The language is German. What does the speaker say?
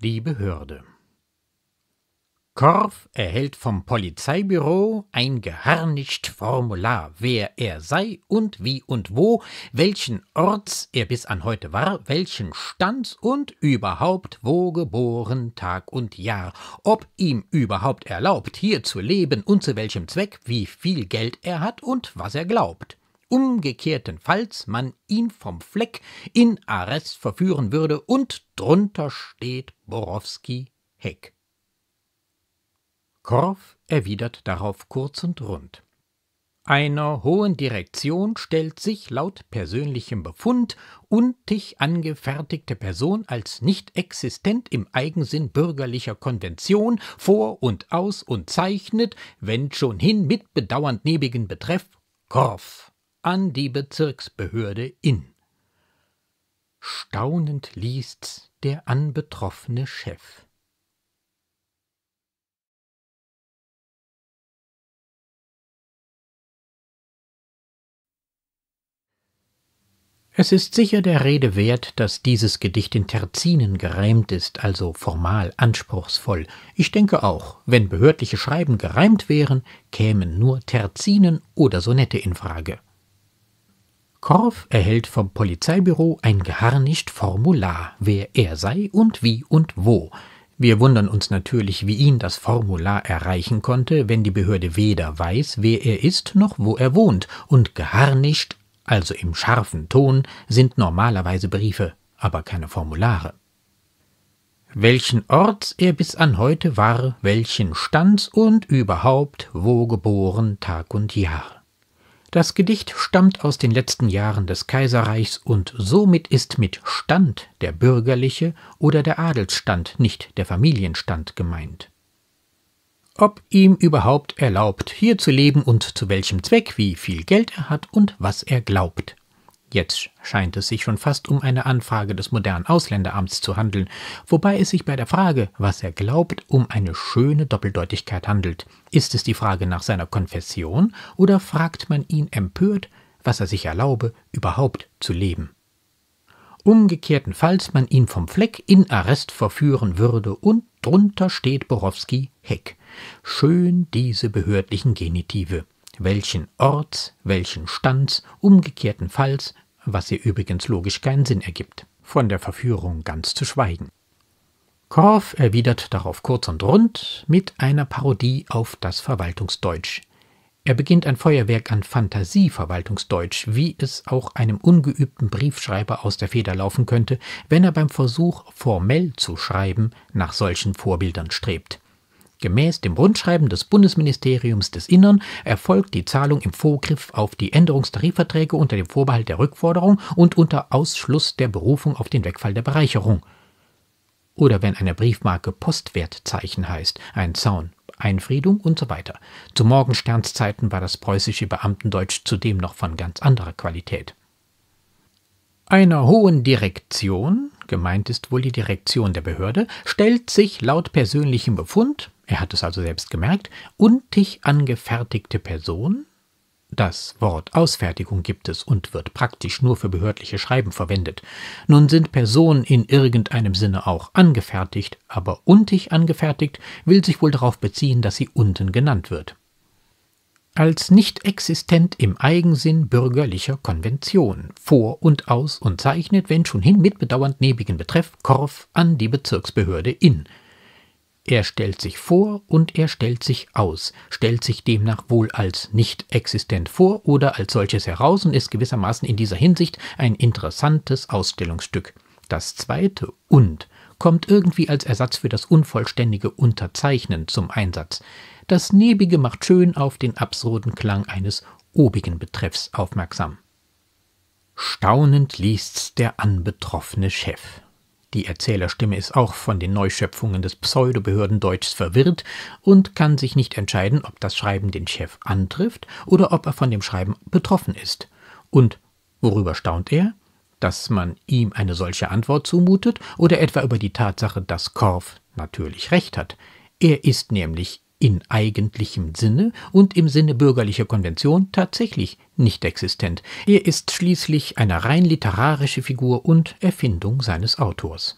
Die Behörde Korf erhält vom Polizeibüro ein geharnischt Formular, wer er sei und wie und wo, welchen Orts er bis an heute war, welchen Stands und überhaupt wo geboren, Tag und Jahr, ob ihm überhaupt erlaubt, hier zu leben und zu welchem Zweck, wie viel Geld er hat und was er glaubt umgekehrtenfalls man ihn vom Fleck in Arrest verführen würde, und drunter steht Borowski Heck. Korff erwidert darauf kurz und rund. Einer hohen Direktion stellt sich laut persönlichem Befund untig angefertigte Person als nicht existent im Eigensinn bürgerlicher Konvention vor und aus und zeichnet, wenn schon hin mit bedauernd nebigen Betreff, Korff an die Bezirksbehörde in. Staunend liest der anbetroffene Chef. Es ist sicher der Rede wert, dass dieses Gedicht in Terzinen gereimt ist, also formal anspruchsvoll. Ich denke auch, wenn behördliche Schreiben gereimt wären, kämen nur Terzinen oder Sonette in Frage. Korf erhält vom Polizeibüro ein geharnischt Formular, wer er sei und wie und wo. Wir wundern uns natürlich, wie ihn das Formular erreichen konnte, wenn die Behörde weder weiß, wer er ist, noch wo er wohnt, und geharnischt, also im scharfen Ton, sind normalerweise Briefe, aber keine Formulare. Welchen Orts er bis an heute war, welchen Stands und überhaupt wo geboren Tag und Jahr. Das Gedicht stammt aus den letzten Jahren des Kaiserreichs und somit ist mit Stand der bürgerliche oder der Adelsstand, nicht der Familienstand gemeint. Ob ihm überhaupt erlaubt, hier zu leben und zu welchem Zweck, wie viel Geld er hat und was er glaubt. Jetzt scheint es sich schon fast um eine Anfrage des modernen Ausländeramts zu handeln, wobei es sich bei der Frage, was er glaubt, um eine schöne Doppeldeutigkeit handelt. Ist es die Frage nach seiner Konfession oder fragt man ihn empört, was er sich erlaube, überhaupt zu leben? Umgekehrtenfalls man ihn vom Fleck in Arrest verführen würde und drunter steht Borowski Heck. Schön diese behördlichen Genitive welchen Ort, welchen Stand, Falls, was ihr übrigens logisch keinen Sinn ergibt, von der Verführung ganz zu schweigen. Korff erwidert darauf kurz und rund mit einer Parodie auf das Verwaltungsdeutsch. Er beginnt ein Feuerwerk an Fantasieverwaltungsdeutsch, wie es auch einem ungeübten Briefschreiber aus der Feder laufen könnte, wenn er beim Versuch, formell zu schreiben, nach solchen Vorbildern strebt. Gemäß dem Rundschreiben des Bundesministeriums des Innern erfolgt die Zahlung im Vorgriff auf die Änderungstarifverträge unter dem Vorbehalt der Rückforderung und unter Ausschluss der Berufung auf den Wegfall der Bereicherung. Oder wenn eine Briefmarke Postwertzeichen heißt, ein Zaun, Einfriedung und so weiter. Zu Morgensternszeiten war das preußische Beamtendeutsch zudem noch von ganz anderer Qualität. Einer hohen Direktion, gemeint ist wohl die Direktion der Behörde, stellt sich laut persönlichem Befund er hat es also selbst gemerkt, untig angefertigte Person, das Wort Ausfertigung gibt es und wird praktisch nur für behördliche Schreiben verwendet. Nun sind Personen in irgendeinem Sinne auch angefertigt, aber untig angefertigt will sich wohl darauf beziehen, dass sie unten genannt wird. Als nicht existent im Eigensinn bürgerlicher Konvention, vor und aus und zeichnet, wenn schon hin mit bedauernd nebigen Betreff, Korf an die Bezirksbehörde in – er stellt sich vor und er stellt sich aus, stellt sich demnach wohl als nicht existent vor oder als solches heraus und ist gewissermaßen in dieser Hinsicht ein interessantes Ausstellungsstück. Das zweite und kommt irgendwie als Ersatz für das unvollständige Unterzeichnen zum Einsatz. Das Nebige macht schön auf den absurden Klang eines obigen Betreffs aufmerksam. Staunend liest's der anbetroffene Chef. Die Erzählerstimme ist auch von den Neuschöpfungen des Pseudobehördendeutschs verwirrt und kann sich nicht entscheiden, ob das Schreiben den Chef antrifft oder ob er von dem Schreiben betroffen ist. Und worüber staunt er? Dass man ihm eine solche Antwort zumutet oder etwa über die Tatsache, dass Korff natürlich recht hat. Er ist nämlich in eigentlichem Sinne und im Sinne bürgerlicher Konvention tatsächlich nicht existent. Er ist schließlich eine rein literarische Figur und Erfindung seines Autors